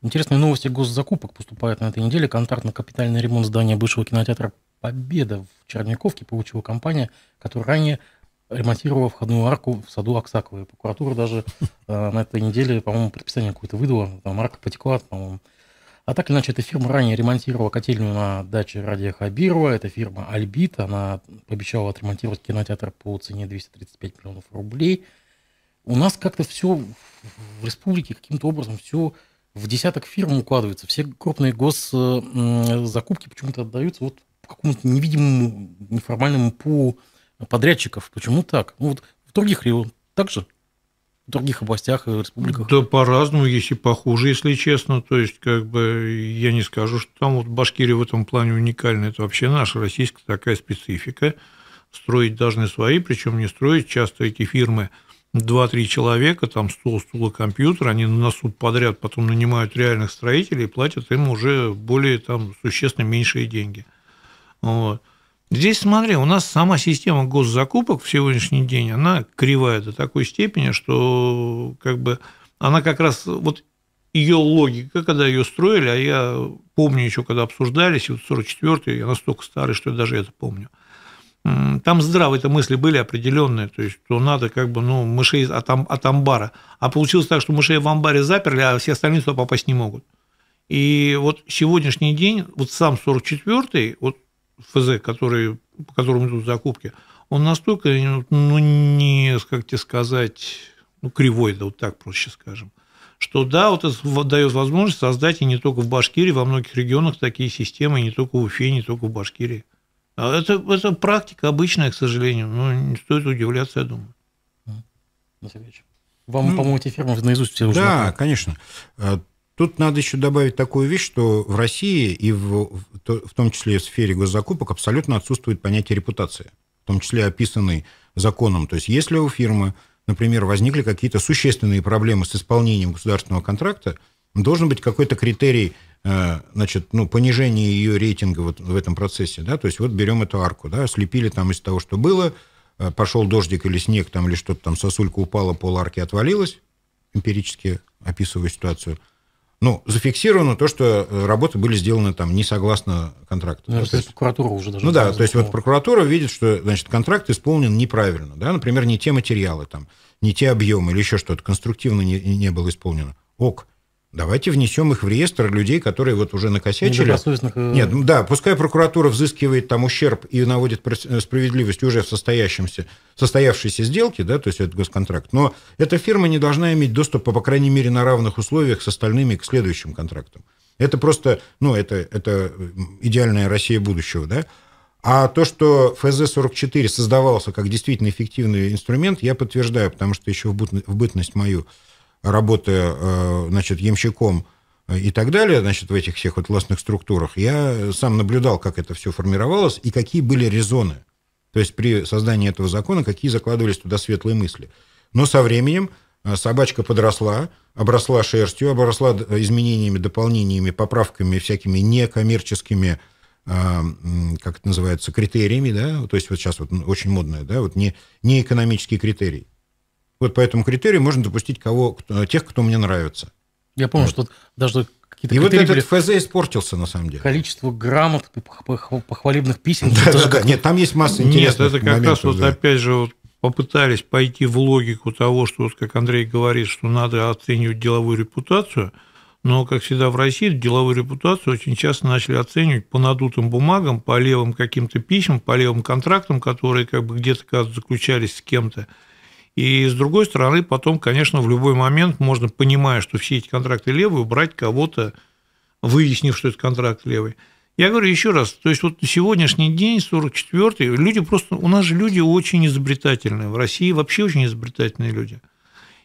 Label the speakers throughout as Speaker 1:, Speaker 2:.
Speaker 1: Интересные новости госзакупок поступают на этой неделе. Контракт на капитальный ремонт здания бывшего кинотеатра «Победа» в Черняковке получила компания, которая ранее ремонтировала входную арку в саду Аксаковой. И прокуратура даже э, на этой неделе, по-моему, предписание какое-то выдала. Там арка потекла, по-моему. А так или иначе, эта фирма ранее ремонтировала котельную на даче Радия Хабирова. Это фирма «Альбит». Она пообещала отремонтировать кинотеатр по цене 235 миллионов рублей. У нас как-то все в республике каким-то образом все в десяток фирм укладывается. Все крупные госзакупки э, почему-то отдаются вот какому-то невидимому неформальному пулу подрядчиков. Почему так? Ну, вот в других ли так же? В других областях и республиках?
Speaker 2: Да по-разному, если похуже, если честно. То есть, как бы, я не скажу, что там вот Башкирия в этом плане уникальна. Это вообще наша российская такая специфика. Строить должны свои, причем не строить часто эти фирмы – 2-3 человека, там стол, стул и компьютер, они наносут подряд, потом нанимают реальных строителей и платят им уже более там существенно меньшие деньги. Вот. Здесь, смотри, у нас сама система госзакупок в сегодняшний день, она кривая до такой степени, что как бы она как раз вот ее логика, когда ее строили, а я помню еще, когда обсуждались, и вот 44-й, я настолько старый, что я даже это помню – там здравые-то мысли были определенные, то есть, что надо как бы, ну, мышей от, от амбара. А получилось так, что мышей в амбаре заперли, а все остальные туда попасть не могут. И вот сегодняшний день, вот сам 44-й, вот ФЗ, который, по которому идут закупки, он настолько, ну, ну, не, как тебе сказать, ну, кривой, да вот так проще скажем, что да, вот это дает возможность создать и не только в Башкирии, во многих регионах такие системы, и не только в Уфе, и не только в Башкирии. А это, это практика обычная, к сожалению, но ну, не стоит удивляться, я думаю. Вам, ну, по-моему,
Speaker 3: эти фирмы наизусть все уже. Да, конечно. А, тут надо еще добавить такую вещь, что в России и в, в том числе в сфере госзакупок абсолютно отсутствует понятие репутации, в том числе описанный законом. То есть если у фирмы, например, возникли какие-то существенные проблемы с исполнением государственного контракта, должен быть какой-то критерий Э, значит, ну, понижение ее рейтинга вот в этом процессе, да, то есть вот берем эту арку, да, слепили там из того, что было, э, пошел дождик или снег там, или что-то там, сосулька упала, пол арки отвалилась, эмпирически описываю ситуацию, ну, зафиксировано то, что э, работы были сделаны там не согласно контракту. Ну, да, то есть прокуратура уже даже... Ну да, то есть вот прокуратура видит, что, значит, контракт исполнен неправильно, да, например, не те материалы там, не те объемы или еще что-то конструктивно не, не было исполнено. Ок, Давайте внесем их в реестр людей, которые вот уже накосячили. Нет, да, пускай прокуратура взыскивает там ущерб и наводит э, справедливость уже в состоящемся, состоявшейся сделке, да, то есть это госконтракт. Но эта фирма не должна иметь доступа, по крайней мере, на равных условиях с остальными к следующим контрактам. Это просто, ну, это, это идеальная Россия будущего, да. А то, что ФЗ-44 создавался как действительно эффективный инструмент, я подтверждаю, потому что еще в бытность мою работая э, значит, ямщиком э, и так далее, значит, в этих всех вот властных структурах, я сам наблюдал, как это все формировалось и какие были резоны. То есть при создании этого закона какие закладывались туда светлые мысли. Но со временем э, собачка подросла, обросла шерстью, обросла изменениями, дополнениями, поправками, всякими некоммерческими как это называется, критериями, да, то есть вот сейчас вот очень модное, да, вот не, не экономические критерии вот по этому критерию можно допустить кого, кто, тех, кто мне нравится. Я помню, вот. что даже какие-то И вот этот были... ФЗ испортился, на самом деле.
Speaker 1: Количество грамот, похвалебных писем. Да, да, да. Нет, там есть масса интересных Нет, это как раз вот
Speaker 2: опять же вот попытались пойти в логику того, что, вот как Андрей говорит, что надо оценивать деловую репутацию, но, как всегда в России, деловую репутацию очень часто начали оценивать по надутым бумагам, по левым каким-то письмам, по левым контрактам, которые как бы где-то, кажется, заключались с кем-то. И с другой стороны, потом, конечно, в любой момент можно, понимая, что все эти контракты левые, брать кого-то, выяснив, что это контракт левый. Я говорю еще раз, то есть вот на сегодняшний день, 44-й, люди просто, у нас же люди очень изобретательные, в России вообще очень изобретательные люди.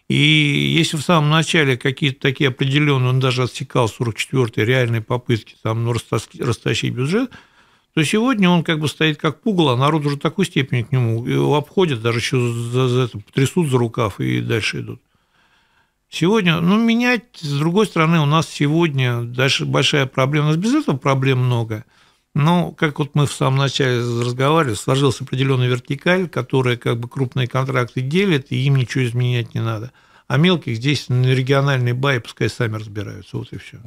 Speaker 2: И если в самом начале какие-то такие определенные, он даже отсекал 44-й, реальные попытки там, ну, растащить бюджет – то сегодня он как бы стоит как пугало, а народ уже такой степени к нему его обходят, даже еще за, за это, трясут за рукав и дальше идут. Сегодня, ну, менять, с другой стороны, у нас сегодня дальше большая проблема. У нас без этого проблем много. Но, как вот мы в самом начале разговаривали, сложилась определенная вертикаль, которая как бы крупные контракты делит, и им ничего изменять не надо. А мелких здесь на региональный бай, пускай сами разбираются, вот и все.